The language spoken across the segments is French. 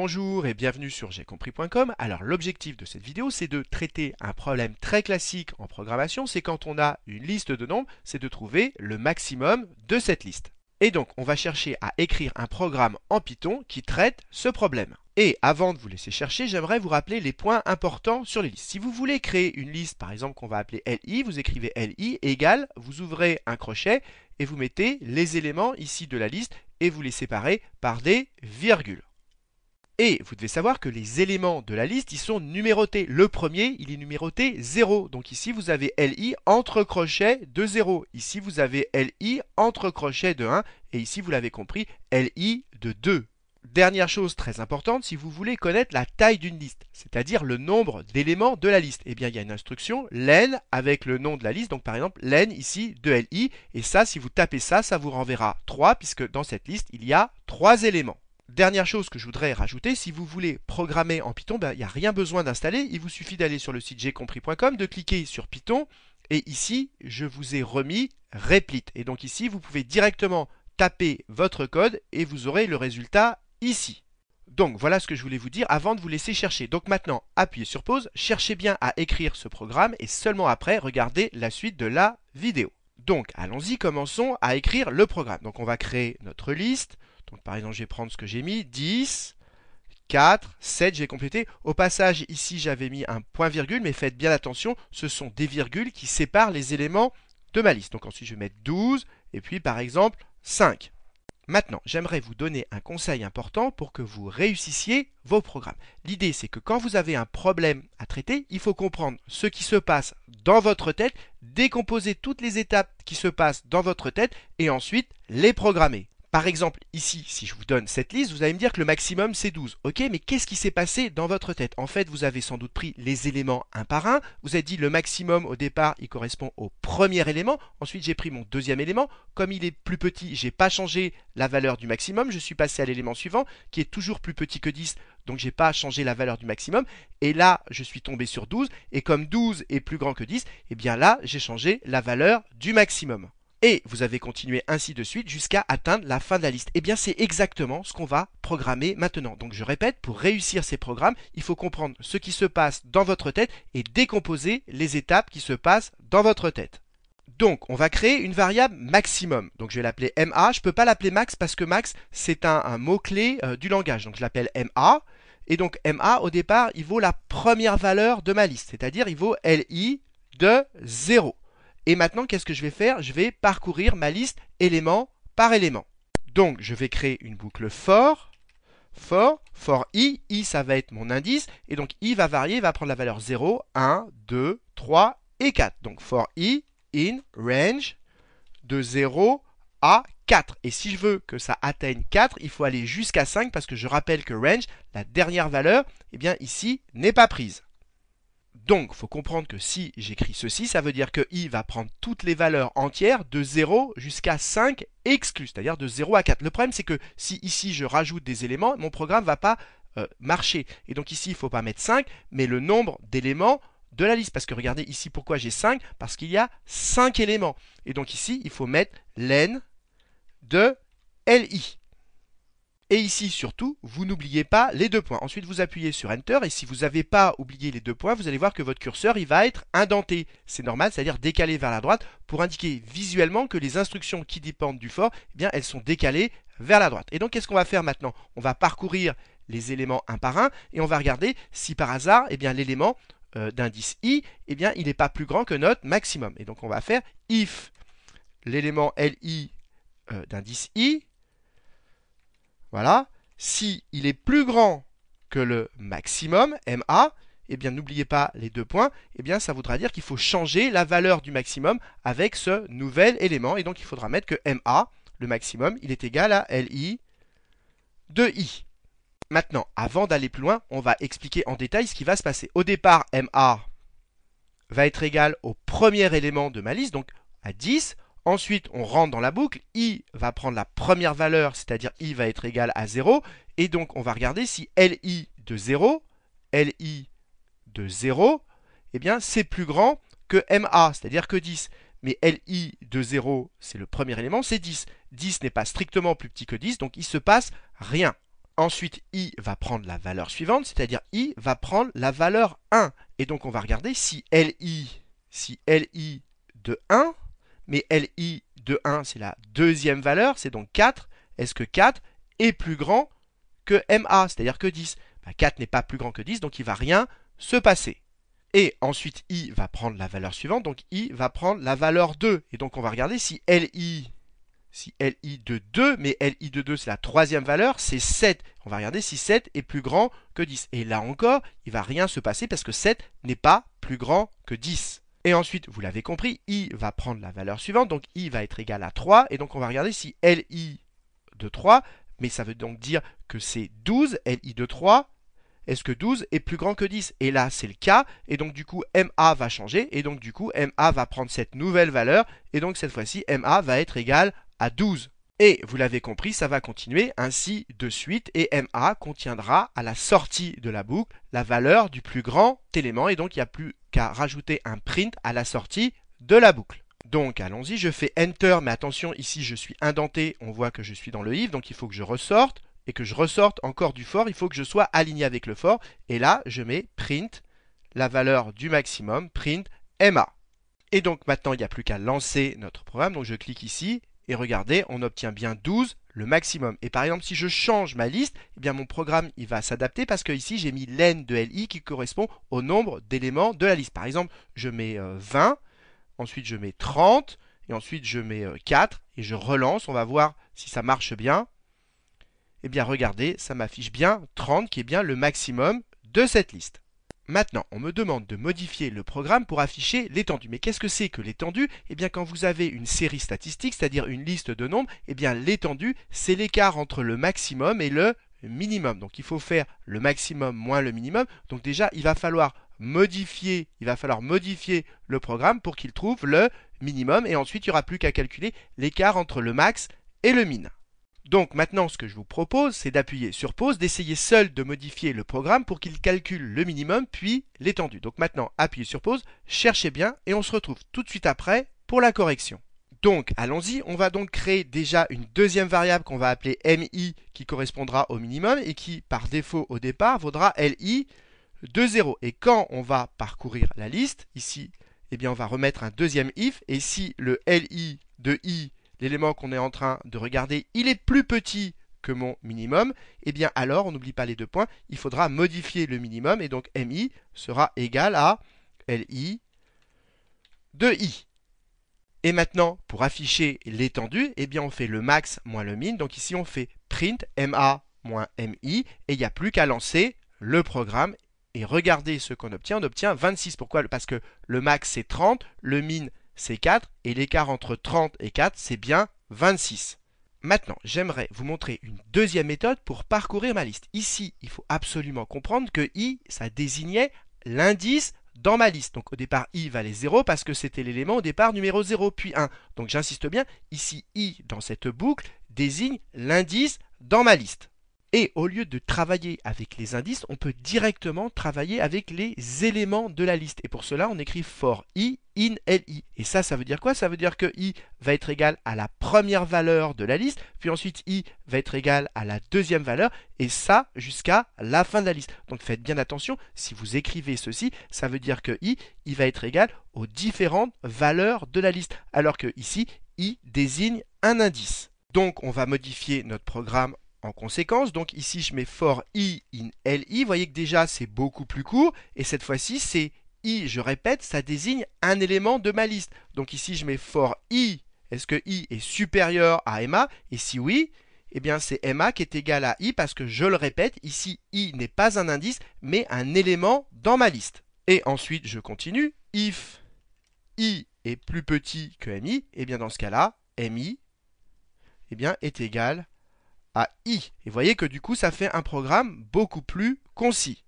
Bonjour et bienvenue sur j'ai compris.com Alors l'objectif de cette vidéo c'est de traiter un problème très classique en programmation, c'est quand on a une liste de nombres, c'est de trouver le maximum de cette liste. Et donc on va chercher à écrire un programme en Python qui traite ce problème. Et avant de vous laisser chercher, j'aimerais vous rappeler les points importants sur les listes. Si vous voulez créer une liste, par exemple, qu'on va appeler LI, vous écrivez LI égale, vous ouvrez un crochet et vous mettez les éléments ici de la liste et vous les séparez par des virgules. Et vous devez savoir que les éléments de la liste, ils sont numérotés. Le premier, il est numéroté 0. Donc ici, vous avez LI entre crochets de 0. Ici, vous avez LI entre crochets de 1. Et ici, vous l'avez compris, LI de 2. Dernière chose très importante, si vous voulez connaître la taille d'une liste, c'est-à-dire le nombre d'éléments de la liste, eh bien il y a une instruction len avec le nom de la liste, donc par exemple len ici de li, et ça si vous tapez ça, ça vous renverra 3 puisque dans cette liste il y a 3 éléments. Dernière chose que je voudrais rajouter, si vous voulez programmer en Python, ben, il n'y a rien besoin d'installer, il vous suffit d'aller sur le site gcompris.com, de cliquer sur Python, et ici, je vous ai remis Replit. Et donc ici, vous pouvez directement taper votre code et vous aurez le résultat ici. Donc voilà ce que je voulais vous dire avant de vous laisser chercher. Donc maintenant, appuyez sur pause, cherchez bien à écrire ce programme et seulement après, regardez la suite de la vidéo. Donc allons-y, commençons à écrire le programme. Donc on va créer notre liste, donc par exemple, je vais prendre ce que j'ai mis, 10, 4, 7, j'ai complété. Au passage, ici, j'avais mis un point-virgule, mais faites bien attention, ce sont des virgules qui séparent les éléments de ma liste. Donc ensuite, je vais mettre 12, et puis par exemple, 5. Maintenant, j'aimerais vous donner un conseil important pour que vous réussissiez vos programmes. L'idée, c'est que quand vous avez un problème à traiter, il faut comprendre ce qui se passe dans votre tête, décomposer toutes les étapes qui se passent dans votre tête et ensuite les programmer. Par exemple, ici, si je vous donne cette liste, vous allez me dire que le maximum c'est 12. Ok, mais qu'est-ce qui s'est passé dans votre tête En fait, vous avez sans doute pris les éléments un par un. Vous avez dit le maximum au départ, il correspond au premier élément. Ensuite, j'ai pris mon deuxième élément. Comme il est plus petit, j'ai pas changé la valeur du maximum. Je suis passé à l'élément suivant, qui est toujours plus petit que 10. Donc, j'ai pas changé la valeur du maximum. Et là, je suis tombé sur 12. Et comme 12 est plus grand que 10, eh bien là, j'ai changé la valeur du maximum. Et vous avez continué ainsi de suite jusqu'à atteindre la fin de la liste. Et eh bien c'est exactement ce qu'on va programmer maintenant. Donc je répète, pour réussir ces programmes, il faut comprendre ce qui se passe dans votre tête et décomposer les étapes qui se passent dans votre tête. Donc, on va créer une variable maximum. Donc, je vais l'appeler MA. Je ne peux pas l'appeler max parce que max, c'est un, mot-clé euh, du langage. Donc, je l'appelle MA. Et donc, MA, au départ, il vaut la première valeur de ma liste. C'est-à-dire, il vaut LI de 0. Et maintenant, qu'est-ce que je vais faire Je vais parcourir ma liste élément par élément. Donc, je vais créer une boucle for, for, for i, i ça va être mon indice, et donc i va varier, va prendre la valeur 0, 1, 2, 3 et 4. Donc for i in range de 0 à 4. Et si je veux que ça atteigne 4, il faut aller jusqu'à 5 parce que je rappelle que range, la dernière valeur, eh bien ici, n'est pas prise. Donc, faut comprendre que si j'écris ceci, ça veut dire que i va prendre toutes les valeurs entières de 0 jusqu'à 5 exclus, c'est-à-dire de 0 à 4. Le problème, c'est que si ici je rajoute des éléments, mon programme ne va pas euh, marcher. Et donc ici, il ne faut pas mettre 5, mais le nombre d'éléments de la liste. Parce que regardez ici, pourquoi j'ai 5 Parce qu'il y a 5 éléments. Et donc ici, il faut mettre l'n de li. Et ici surtout, vous n'oubliez pas les deux points. Ensuite, vous appuyez sur Enter et si vous n'avez pas oublié les deux points, vous allez voir que votre curseur il va être indenté. C'est normal, c'est-à-dire décalé vers la droite pour indiquer visuellement que les instructions qui dépendent du fort, eh bien, elles sont décalées vers la droite. Et donc, qu'est-ce qu'on va faire maintenant On va parcourir les éléments un par un et on va regarder si par hasard, eh bien, l'élément euh, d'indice i, eh bien, il n'est pas plus grand que notre maximum. Et donc, on va faire if l'élément li euh, d'indice i voilà. Si il est plus grand que le maximum, MA, eh bien n'oubliez pas les deux points, eh bien ça voudra dire qu'il faut changer la valeur du maximum avec ce nouvel élément. Et donc il faudra mettre que MA, le maximum, il est égal à LI de I. Maintenant, avant d'aller plus loin, on va expliquer en détail ce qui va se passer. Au départ, MA va être égal au premier élément de ma liste, donc à 10. Ensuite, on rentre dans la boucle, i va prendre la première valeur, c'est-à-dire i va être égal à 0, et donc on va regarder si li de 0, li de 0, et eh bien c'est plus grand que ma, c'est-à-dire que 10. Mais li de 0, c'est le premier élément, c'est 10. 10 n'est pas strictement plus petit que 10, donc il se passe rien. Ensuite, i va prendre la valeur suivante, c'est-à-dire i va prendre la valeur 1. Et donc on va regarder si li, si li de 1, mais LI de 1, c'est la deuxième valeur, c'est donc 4. Est-ce que 4 est plus grand que MA, c'est-à-dire que 10 4 bah, n'est pas plus grand que 10, donc il ne va rien se passer. Et ensuite, I va prendre la valeur suivante, donc I va prendre la valeur 2. Et donc on va regarder si LI, si LI de 2, mais LI de 2 c'est la troisième valeur, c'est 7. On va regarder si 7 est plus grand que 10. Et là encore, il ne va rien se passer parce que 7 n'est pas plus grand que 10. Et ensuite, vous l'avez compris, i va prendre la valeur suivante, donc i va être égal à 3. Et donc on va regarder si li de 3, mais ça veut donc dire que c'est 12, li de 3, est-ce que 12 est plus grand que 10 Et là, c'est le cas. Et donc, du coup, MA va changer. Et donc, du coup, MA va prendre cette nouvelle valeur. Et donc, cette fois-ci, MA va être égal à 12. Et vous l'avez compris, ça va continuer ainsi de suite et MA contiendra à la sortie de la boucle la valeur du plus grand élément et donc il n'y a plus qu'à rajouter un print à la sortie de la boucle. Donc allons-y, je fais Enter, mais attention, ici je suis indenté, on voit que je suis dans le if, donc il faut que je ressorte, et que je ressorte encore du for, il faut que je sois aligné avec le for, et là je mets print, la valeur du maximum, print MA. Et donc maintenant il n'y a plus qu'à lancer notre programme, donc je clique ici, et regardez, on obtient bien 12, le maximum. Et par exemple, si je change ma liste, eh bien mon programme il va s'adapter parce que ici j'ai mis l'N de LI qui correspond au nombre d'éléments de la liste. Par exemple, je mets 20, euh, ensuite je mets 30, et ensuite je mets 4, euh, et je relance, on va voir si ça marche bien. Et eh bien regardez, ça m'affiche bien 30 qui est bien le maximum de cette liste. Maintenant, on me demande de modifier le programme pour afficher l'étendue. Mais qu'est-ce que c'est que l'étendue Eh bien, quand vous avez une série statistique, c'est-à-dire une liste de nombres, eh bien, l'étendue, c'est l'écart entre le maximum et le minimum. Donc, il faut faire le maximum moins le minimum. Donc, déjà, il va falloir modifier, il va falloir modifier le programme pour qu'il trouve le minimum. Et ensuite, il n'y aura plus qu'à calculer l'écart entre le max et le min. Donc maintenant, ce que je vous propose, c'est d'appuyer sur pause, d'essayer seul de modifier le programme pour qu'il calcule le minimum puis l'étendue. Donc maintenant, appuyez sur pause, cherchez bien et on se retrouve tout de suite après pour la correction. Donc allons-y, on va donc créer déjà une deuxième variable qu'on va appeler mi qui correspondra au minimum et qui par défaut au départ vaudra li de 0. Et quand on va parcourir la liste, ici, eh bien on va remettre un deuxième if et si le li de i l'élément qu'on est en train de regarder, il est plus petit que mon minimum, et eh bien alors, on n'oublie pas les deux points, il faudra modifier le minimum, et donc mi sera égal à li de i. Et maintenant, pour afficher l'étendue, eh bien on fait le max moins le min, donc ici on fait print ma moins mi, et il n'y a plus qu'à lancer le programme, et regardez ce qu'on obtient, on obtient 26, pourquoi Parce que le max c'est 30, le min c'est 4 et l'écart entre 30 et 4 c'est bien 26. Maintenant, j'aimerais vous montrer une deuxième méthode pour parcourir ma liste. Ici, il faut absolument comprendre que i, ça désignait l'indice dans ma liste. Donc au départ, i valait 0 parce que c'était l'élément au départ numéro 0 puis 1. Donc j'insiste bien, ici, i dans cette boucle désigne l'indice dans ma liste. Et au lieu de travailler avec les indices, on peut directement travailler avec les éléments de la liste. Et pour cela, on écrit for i in li. Et ça, ça veut dire quoi Ça veut dire que i va être égal à la première valeur de la liste, puis ensuite i va être égal à la deuxième valeur, et ça jusqu'à la fin de la liste. Donc faites bien attention, si vous écrivez ceci, ça veut dire que i, il va être égal aux différentes valeurs de la liste. Alors que ici, i désigne un indice. Donc on va modifier notre programme en conséquence. Donc ici, je mets for i in li. Vous voyez que déjà, c'est beaucoup plus court. Et cette fois-ci, c'est i, je répète, ça désigne un élément de ma liste. Donc ici, je mets for i. Est-ce que i est supérieur à ma Et si oui, eh bien c'est ma qui est égal à i parce que, je le répète, ici, i n'est pas un indice, mais un élément dans ma liste. Et ensuite, je continue. If i est plus petit que mi, et eh bien dans ce cas-là, mi eh bien, est égal à à i. Et vous voyez que du coup, ça fait un programme beaucoup plus concis.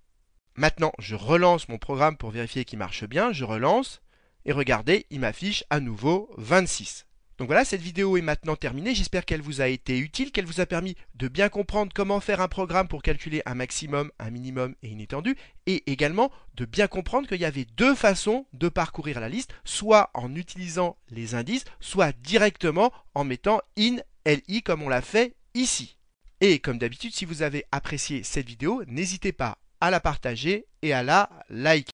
Maintenant, je relance mon programme pour vérifier qu'il marche bien. Je relance et regardez, il m'affiche à nouveau 26. Donc voilà, cette vidéo est maintenant terminée. J'espère qu'elle vous a été utile, qu'elle vous a permis de bien comprendre comment faire un programme pour calculer un maximum, un minimum et une étendue, et également de bien comprendre qu'il y avait deux façons de parcourir la liste, soit en utilisant les indices, soit directement en mettant in LI comme on l'a fait ici. Et comme d'habitude, si vous avez apprécié cette vidéo, n'hésitez pas à la partager et à la liker.